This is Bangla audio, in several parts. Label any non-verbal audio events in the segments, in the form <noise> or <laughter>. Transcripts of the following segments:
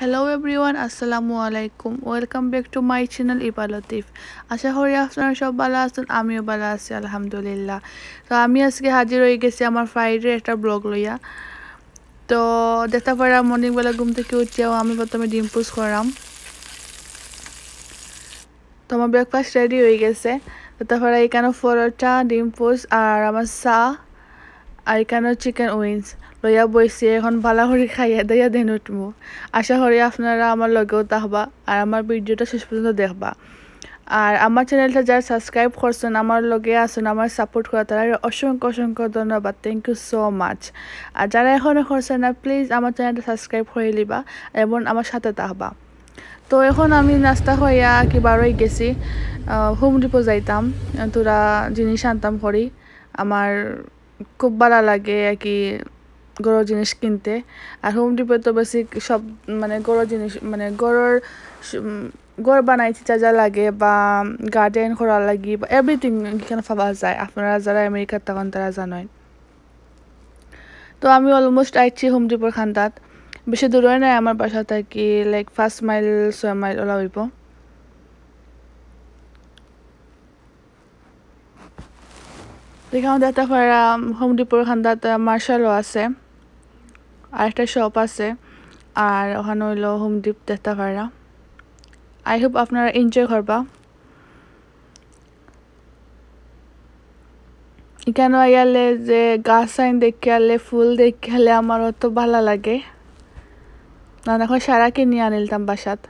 হ্যালো এভরিওয়ান আসসালামু আলাইকুম welcome back to my channel Iba Latif আশা করি আপনারা সব ভালো আছেন আমিও ভালো আছি আলহামদুলিল্লাহ তো আমি আজকে হাজির হয়ে গেছি আমার ফ্রাইডে একটা ব্লগ লইয়া তো দেখতে পারা মর্নিংবেলা ঘুম থেকে উঠছেও আমি প্রথমে ডিম পুজ করাম তো আমার ব্রেকফাস্ট রেডি হয়ে গেছে দেখতে পারা এখানে ফরোটা ডিম পুজ আর আমার চা আইকানো চিকেন উইংস লইয়া বইছে এখন ভালো করে খাইয়া দেয়া দেন উঠবো আশা করি আপনারা আমার লগেও তাহবা আর আমার ভিডিওটা শেষ পর্যন্ত দেখবা আর আমার চ্যানেলটা যারা সাবস্ক্রাইব করছেন আমার লগে আসুন আমার সাপোর্ট করা তারা অসংখ্য অসংখ্য ধন্যবাদ থ্যাংক ইউ সো মাচ আর যারা এখনও করছেন না প্লিজ আমার চ্যানেলটা সাবস্ক্রাইব করে লিবা এবং আমার সাথে তাহবা তো এখন আমি নাস্তা হইয়া কি বারোই গেছি হোম ডিপো যাইতাম তোরা জিনিস আনতাম করি আমার খুব ভালো লাগে আর কি গরুর জিনিস কিনতে আর হোম ডিপে তো বেশি সব মানে গরুর জিনিস মানে গরুর গড় বানাইতে যা যা লাগে বা গার্ডেন করা লাগে বা এভরিথিং এখানে পাওয়া যায় আপনারা যারা আমেরিকার তখন তারা জানেন তো আমি অলমোস্ট আইছি হোম ডিপোর খান্দাত বেশি দূরে নাই আমার বাসা থাকি লাইক ফার্স্ট মাইল ছয় মাইল ওলা হইব দেখাও দাতা ফারা হোম ডিপোর খান্দাত মার্শালও আছে আর একটা শপ আছে আর ওখানে হইল হোম ডিপ দেখতে পারা আই হোপ আপনারা এনজয় করবা এখানে আইয়ালে যে গাছ আইন দেখে আলে ফুল দেখে আলে আমার অত ভালো লাগে না এখন সারা কিনে আনিলতাম বাসাত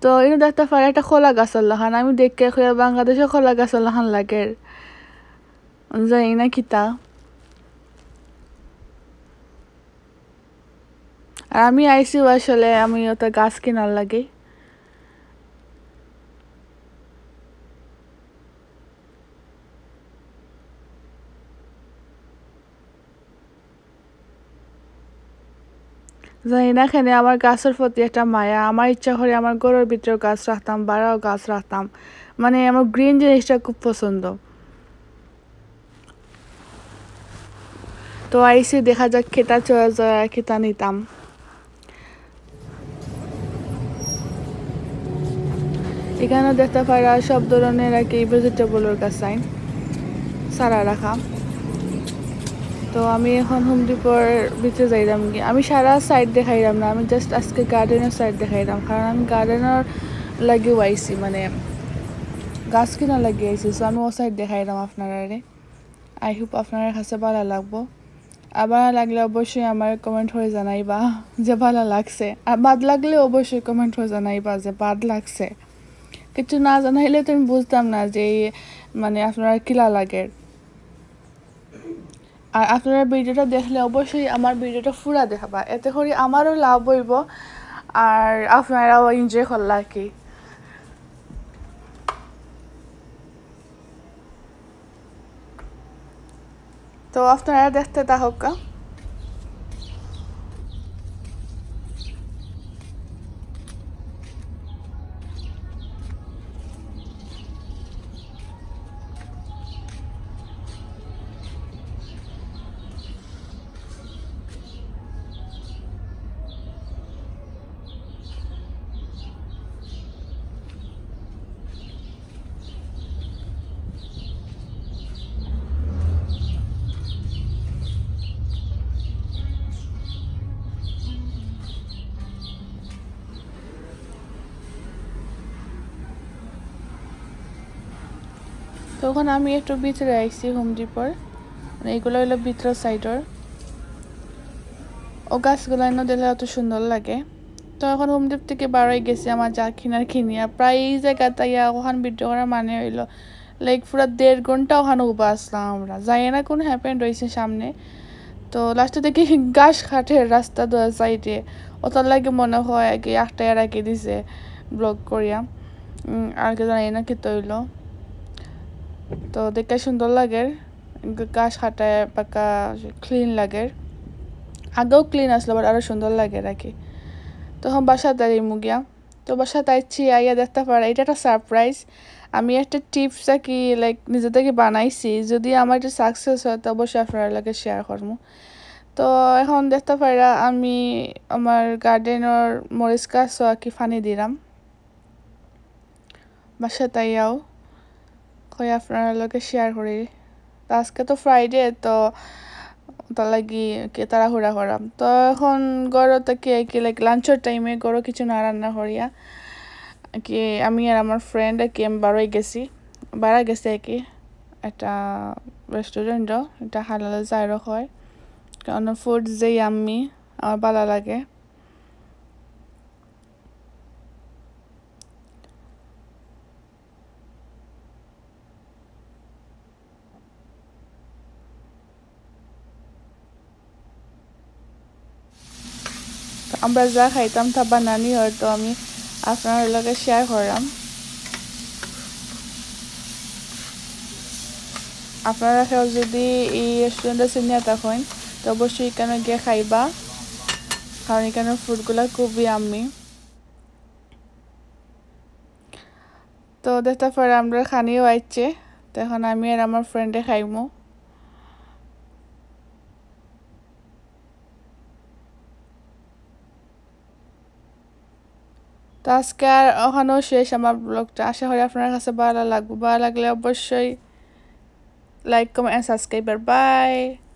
তো এনে দেখতে পারে একটা খোলা গাছ আল্লাহান আমি দেখে বাংলাদেশে খোলা গাছ আল্লাহান লাগে Vamos aí na quitar. আমি আইসি আসলে আমি ওটা গাছ কেনার লাগে জানি না এখানে আমার গাছের প্রতি একটা মায়া আমার ইচ্ছা করে আমার ঘরের ভিতরেও গাছ রাখতাম বাড়াও গাছ রাখতাম মানে আমার গ্রিন জিনিসটা খুব পছন্দ তো আইসি দেখা যাক খেতা খেতা নিতাম এখানে দেখতে পারা সব ধরনের আর কি ভেজিটেবলের কাছে সারা রাখা তো আমি এখন ডিপোর বিচে যাইলাম কি আমি সারা সাইড দেখাইলাম না আমি জাস্ট আজকে গার্ডেনের সাইড দেখাইলাম কারণ আমি গার্ডেনের লাগিও আইসি মানে গাছ কিনা লাগিয়ে আইছি সো আমি ও সাইড দেখাইলাম আপনারা আই হোপ আপনার কাছে ভালো লাগবো আবার লাগলে অবশ্যই আমার কমেন্ট হয়ে জানাইবা যে ভালো লাগছে আর বাদ লাগলে অবশ্যই কমেন্ট হয়ে জানাইবা যে বাদ লাগছে কিছু না জানাইলে তো আমি বুঝতাম না যে মানে আপনারা কিলা লাগে আর আপনারা ভিডিওটা দেখলে অবশ্যই আমার ভিডিওটা ফুরা দেখাবা এতে করে আমারও লাভ হইব আর আপনারাও এনজয় করলা কি তো আপনারা দেখতে তাহকা তখন আমি একটু ভিতরে আইসি হোম মানে এগুলো হলো ভিতর সাইডর ও গাছগুলো এনে দিলে অত সুন্দর লাগে তো এখন হোম ডিপ থেকে বারোয় গেছি আমার যা কিনার কিনিয়া প্রায় এই জায়গাটা ইয়া ওখান ভিডিও করার মানে হইলো লাইক পুরো দেড় ঘন্টা ওখানে উবা আসলাম আমরা যাই না কোনো হ্যাপেন রয়েছে সামনে তো লাস্টে দেখি <laughs> ঘাস খাটের রাস্তা দু সাইডে ওটার লাগে মনে হয় আগে আটটা রাখি দিছে ব্লগ করিয়া আর কি জানি না কি তৈল তো দেখে সুন্দর লাগের গাছ হাঁটায় পাকা ক্লিন লাগে আগেও ক্লিন আসলো বাট আরও সুন্দর লাগে আর কি তখন বাসা তাই মুগিয়া তো বাসা তাইছি আইয়া দেখতে পারে এটা একটা সারপ্রাইজ আমি একটা টিপস আর কি লাইক নিজে থেকে বানাইছি যদি আমার এটা সাকসেস হয় তো অবশ্যই আপনার লাগে শেয়ার করবো তো এখন দেখতে পারা আমি আমার গার্ডেনের মরিচ গাছ আর কি ফানি দিলাম বাসা তাইয়াও হৈ আপোনালোকে শ্বেয়াৰ কৰি আজকেতো ফ্ৰাইডে তো তার লাগি তাড়াহুড়া করাম তো এখন গড় তাকে কি লাইক লাঞ্চের টাইমে গড় কিছু না রান্না করিয়া কি আমি আর আমার ফ্রেন্ড কি আমি বারোই গেছি বারা গেছে কি একটা রেস্টুরেন্টও এটা হালাল জায়রো হয় কারণ ফুড যেই আমি আমার ভালো লাগে আমরা যা খাইতাম তা বানানি হয়তো আমি আপনার লগে শেয়ার করলাম আপনারা কেউ যদি এই রেস্টুরেন্টে চিনিয়া তখন তো অবশ্যই এখানে গিয়ে খাইবা কারণ এখানে ফুডগুলো খুবই আমি তো দেখতে পারে আমরা খানিও আইছে তো এখন আমি আর আমার ফ্রেন্ডে খাইমো তো আজকে আর ওখানেও শেষ আমার ব্লগটা আশা করি আপনার কাছে ভালো লাগবে ভালো লাগলে অবশ্যই লাইক কমেন্ট সাবস্ক্রাইবার বাই